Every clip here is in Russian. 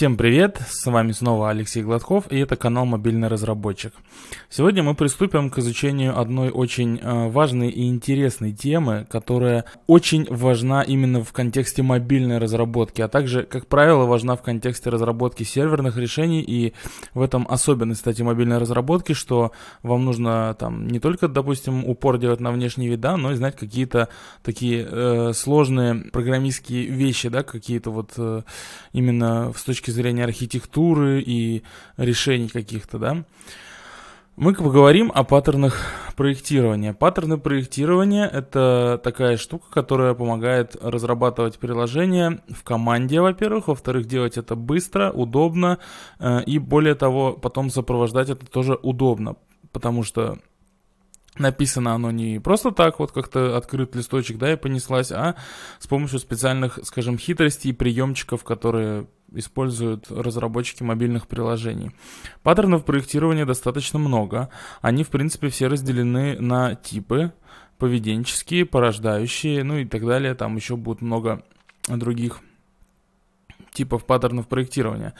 Всем привет, с вами снова Алексей Гладков и это канал «Мобильный разработчик». Сегодня мы приступим к изучению одной очень э, важной и интересной темы, которая очень важна именно в контексте мобильной разработки, а также, как правило, важна в контексте разработки серверных решений и в этом особенность, кстати, мобильной разработки, что вам нужно там не только, допустим, упор делать на внешние вида, но и знать какие-то такие э, сложные программистские вещи, да, какие-то вот э, именно с точки точки зрения архитектуры и решений каких-то, да, мы поговорим о паттернах проектирования. Паттерны проектирования — это такая штука, которая помогает разрабатывать приложение в команде, во-первых, во-вторых, делать это быстро, удобно, э, и более того, потом сопровождать это тоже удобно, потому что Написано оно не просто так, вот как-то открыт листочек, да, и понеслась, а с помощью специальных, скажем, хитростей и приемчиков, которые используют разработчики мобильных приложений. Паттернов проектирования достаточно много. Они, в принципе, все разделены на типы, поведенческие, порождающие, ну и так далее. Там еще будет много других типов паттернов проектирования.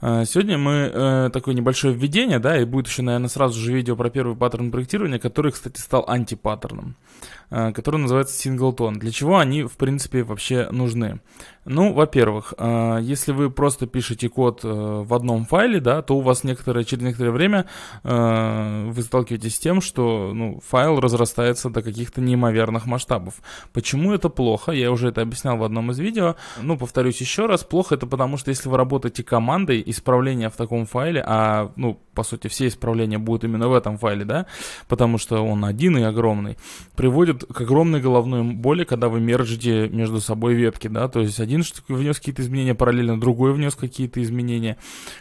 Э, сегодня мы э, такое небольшое введение, да, и будет еще, наверное, сразу же видео про первый паттерн проектирования, который, кстати, стал антипаттерном, э, который называется Singleton. Для чего они, в принципе, вообще нужны? Ну, во-первых, если вы просто пишете код в одном файле, да, то у вас некоторое, через некоторое время вы сталкиваетесь с тем, что ну, файл разрастается до каких-то неимоверных масштабов. Почему это плохо? Я уже это объяснял в одном из видео. Ну, повторюсь еще раз, плохо это потому, что если вы работаете командой, исправления в таком файле, а, ну, по сути, все исправления будут именно в этом файле, да, потому что он один и огромный, приводит к огромной головной боли, когда вы мержите между собой ветки, да, то есть один внес какие-то изменения параллельно, другой внес какие-то изменения,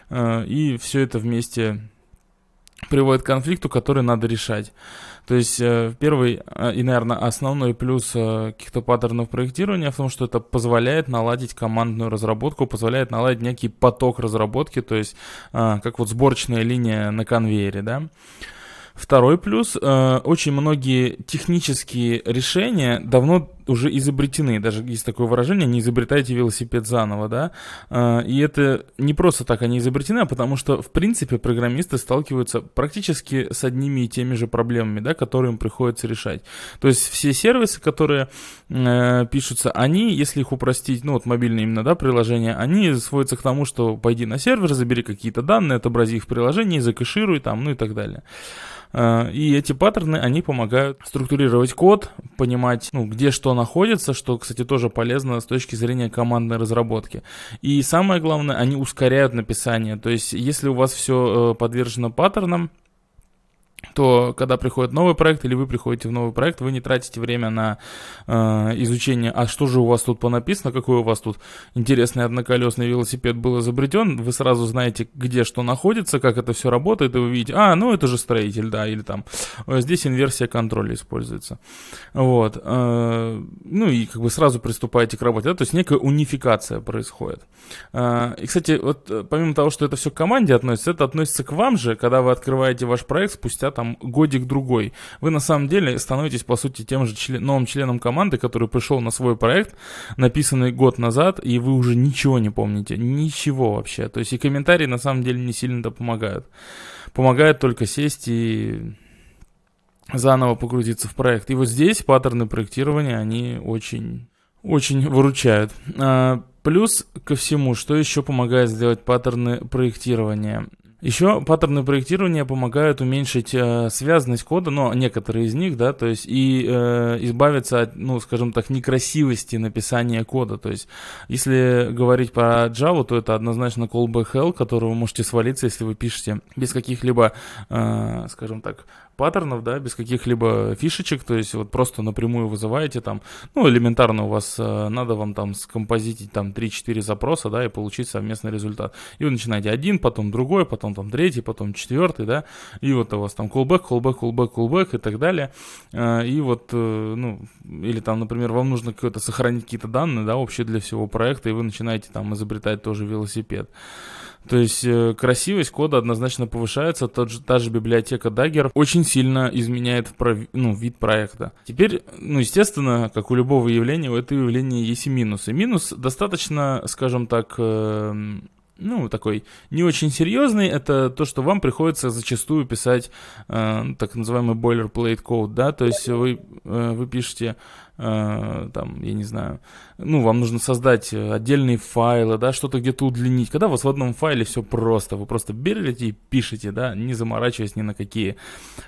э, и все это вместе приводит к конфликту, который надо решать. То есть э, первый э, и, наверное, основной плюс э, каких-то паттернов проектирования в том, что это позволяет наладить командную разработку, позволяет наладить некий поток разработки, то есть как вот сборочная линия на конвейере, да. Второй плюс. Очень многие технические решения давно уже изобретены. Даже есть такое выражение, не изобретайте велосипед заново, да. А, и это не просто так они изобретены, а потому что, в принципе, программисты сталкиваются практически с одними и теми же проблемами, да, которые им приходится решать. То есть все сервисы, которые э, пишутся, они, если их упростить, ну вот мобильные именно, да, приложения, они сводятся к тому, что пойди на сервер, забери какие-то данные, отобрази их в приложении, закэшируй там, ну и так далее. А, и эти паттерны, они помогают структурировать код, понимать, ну, где что находится, что, кстати, тоже полезно с точки зрения командной разработки. И самое главное, они ускоряют написание. То есть, если у вас все э, подвержено паттернам, то когда приходит новый проект или вы приходите в новый проект, вы не тратите время на э, изучение, а что же у вас тут понаписано, какой у вас тут интересный одноколесный велосипед был изобретен, вы сразу знаете, где что находится, как это все работает, и вы видите, а, ну это же строитель, да, или там, э, здесь инверсия контроля используется. Вот. Э, ну и как бы сразу приступаете к работе, да, то есть некая унификация происходит. Э, и, кстати, вот э, помимо того, что это все к команде относится, это относится к вам же, когда вы открываете ваш проект спустя там там годик-другой, вы на самом деле становитесь, по сути, тем же член, новым членом команды, который пришел на свой проект, написанный год назад, и вы уже ничего не помните, ничего вообще. То есть и комментарии на самом деле не сильно-то помогают. Помогает только сесть и заново погрузиться в проект. И вот здесь паттерны проектирования, они очень, очень выручают. А, плюс ко всему, что еще помогает сделать паттерны проектирования? Еще паттерны проектирования помогают уменьшить э, связанность кода, но некоторые из них, да, то есть и э, избавиться от, ну, скажем так, некрасивости написания кода. То есть, если говорить про Java, то это однозначно callback hell, которого вы можете свалиться, если вы пишете без каких-либо, э, скажем так, паттернов, да, без каких-либо фишечек, то есть вот просто напрямую вызываете там, ну, элементарно у вас э, надо вам там скомпозитить там 3-4 запроса, да, и получить совместный результат. И вы начинаете один, потом другой, потом там третий, потом четвертый, да, и вот у вас там callback, callback, callback, callback и так далее. Э, и вот, э, ну, или там, например, вам нужно какое-то сохранить какие-то данные, да, общие для всего проекта, и вы начинаете там изобретать тоже велосипед. То есть э, красивость кода однозначно повышается, тот же, та же библиотека Dagger очень сильно изменяет ну, вид проекта. Теперь, ну, естественно, как у любого явления, у этого явления есть и минусы. Минус достаточно, скажем так, эм, ну, такой не очень серьезный, это то, что вам приходится зачастую писать э, так называемый boilerplate код, да, то есть вы, э, вы пишете Э, там, я не знаю, ну, вам нужно создать э, отдельные файлы, да, что-то где-то удлинить. Когда у вас в одном файле все просто, вы просто берете и пишете, да, не заморачиваясь ни на какие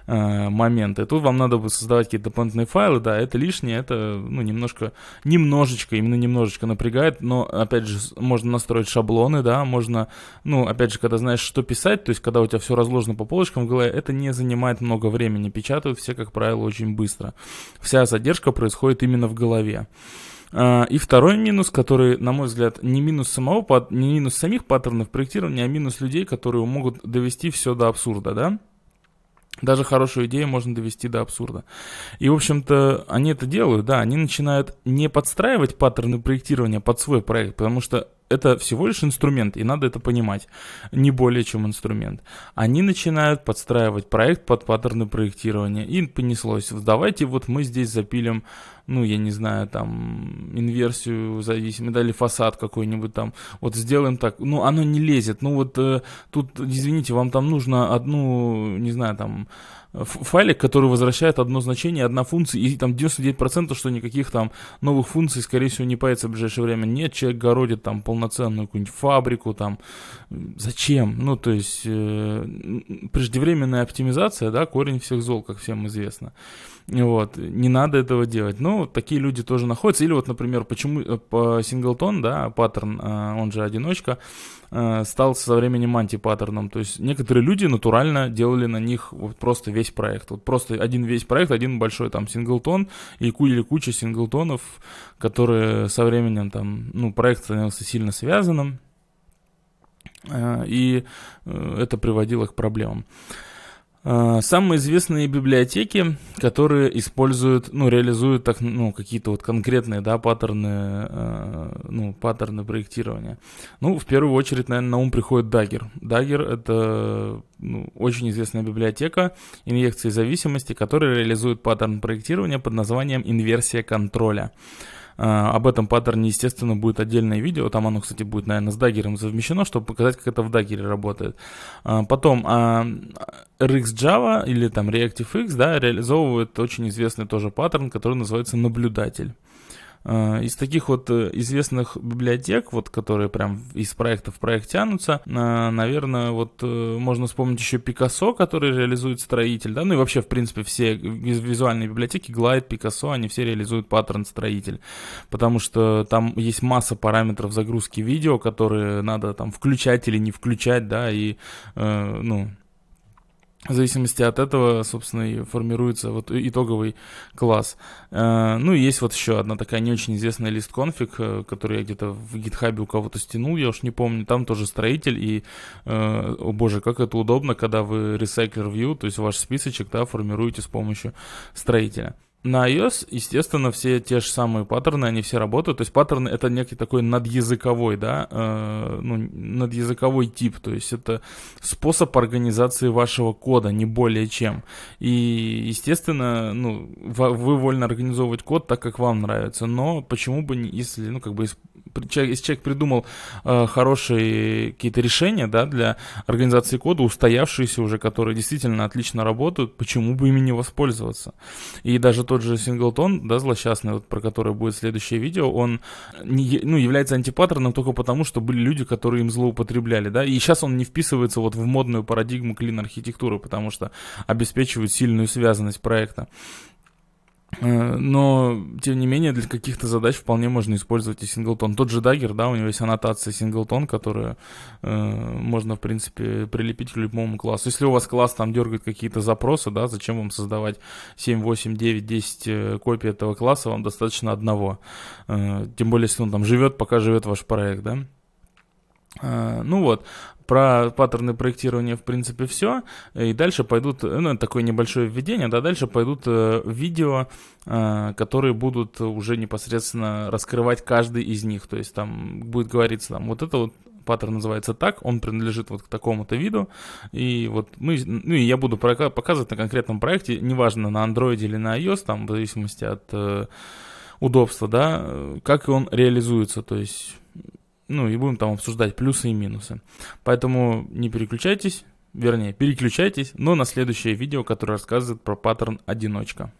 э, моменты. Тут вам надо будет создавать какие-то дополнительные файлы, да, это лишнее, это, ну, немножко, немножечко, именно немножечко напрягает, но, опять же, можно настроить шаблоны, да, можно, ну, опять же, когда знаешь, что писать, то есть, когда у тебя все разложено по полочкам в голове, это не занимает много времени, печатают все, как правило, очень быстро. Вся задержка происходит происходит именно в голове. А, и второй минус, который, на мой взгляд, не минус самого, не минус самих паттернов проектирования, а минус людей, которые могут довести все до абсурда, да? Даже хорошую идею можно довести до абсурда. И, в общем-то, они это делают, да, они начинают не подстраивать паттерны проектирования под свой проект, потому что это всего лишь инструмент, и надо это понимать, не более чем инструмент. Они начинают подстраивать проект под паттерны проектирования, и понеслось. Давайте вот мы здесь запилим, ну, я не знаю, там, инверсию зависимость, да, или фасад какой-нибудь там, вот сделаем так, ну, оно не лезет, ну, вот э, тут, извините, вам там нужно одну, не знаю, там, файлик, который возвращает одно значение, одна функция, и там 99%, что никаких там новых функций, скорее всего, не появится в ближайшее время. Нет, человек городит там полноценную какую-нибудь фабрику, там, зачем? Ну, то есть, э, преждевременная оптимизация, да, корень всех зол, как всем известно. Вот, не надо этого делать. Ну, такие люди тоже находятся. Или вот, например, почему э, по синглтон, да, паттерн, э, он же одиночка, э, стал со временем антипаттерном. То есть некоторые люди натурально делали на них вот просто весь весь проект. Вот просто один весь проект, один большой там синглтон и или куча синглтонов, которые со временем там, ну, проект становился сильно связанным, э, и э, это приводило к проблемам. А, самые известные библиотеки, которые используют, ну, реализуют так, ну, какие-то вот конкретные, да, паттерны, э, ну, паттерны проектирования. Ну, в первую очередь, наверное, на ум приходит Dagger. Dagger — это ну, очень известная библиотека инъекции зависимости, которая реализует паттерн проектирования под названием инверсия контроля. А, об этом паттерне, естественно, будет отдельное видео. Там оно, кстати, будет, наверное, с даггером совмещено, чтобы показать, как это в даггере работает. А, потом а, RX Java или там ReactiveX да, реализовывает очень известный тоже паттерн, который называется наблюдатель. Э, из таких вот э, известных библиотек, вот которые прям из проекта в проект тянутся, э, наверное, вот можно вспомнить еще Пикассо, который реализует строитель, да, ну и вообще, в принципе, все визуальные библиотеки, Glide, Пикассо, они все реализуют паттерн строитель, потому что там есть масса параметров загрузки видео, которые надо там включать или не включать, да, и, ну, в зависимости от этого, собственно, и формируется вот итоговый класс. Э, ну и есть вот еще одна такая не очень известная лист конфиг, э, которую я где-то в гитхабе у кого-то стянул, я уж не помню. Там тоже строитель и, э, о боже, как это удобно, когда вы Recycler View, то есть ваш списочек, да, формируете с помощью строителя. На iOS, естественно, все те же самые паттерны, они все работают. То есть паттерны это некий такой надязыковой, да, э, ну, надязыковой тип. То есть это способ организации вашего кода, не более чем. И, естественно, ну, вы вольно организовывать код так, как вам нравится. Но почему бы, не, если, ну, как бы если человек придумал э, хорошие какие-то решения, да, для организации кода, устоявшиеся уже, которые действительно отлично работают, почему бы ими не воспользоваться? И даже тот же Синглтон, да, злосчастный, вот, про который будет следующее видео, он не, ну, является антипаттерном только потому, что были люди, которые им злоупотребляли, да, и сейчас он не вписывается вот в модную парадигму клин-архитектуры, потому что обеспечивает сильную связанность проекта. Э, но, тем не менее, для каких-то задач вполне можно использовать и синглтон. Тот же dagger да, у него есть аннотация синглтон, которую э, можно, в принципе, прилепить к любому классу. Если у вас класс там дергает какие-то запросы, да, зачем вам создавать 7, 8, 9, 10 копий этого класса, вам достаточно одного. Э, тем более, если он там живет, пока живет ваш проект, да. Э, ну вот, про паттерны проектирования, в принципе, все. И дальше пойдут, э, ну, такое небольшое введение, да, дальше пойдут э, видео, э, которые будут уже непосредственно раскрывать каждый из них. То есть там будет говориться, там, вот это вот паттерн называется так, он принадлежит вот к такому-то виду, и вот мы, ну и я буду показывать на конкретном проекте, неважно на Android или на iOS, там в зависимости от э, удобства, да, э, как он реализуется, то есть ну и будем там обсуждать плюсы и минусы. Поэтому не переключайтесь, вернее, переключайтесь, но на следующее видео, которое рассказывает про паттерн одиночка.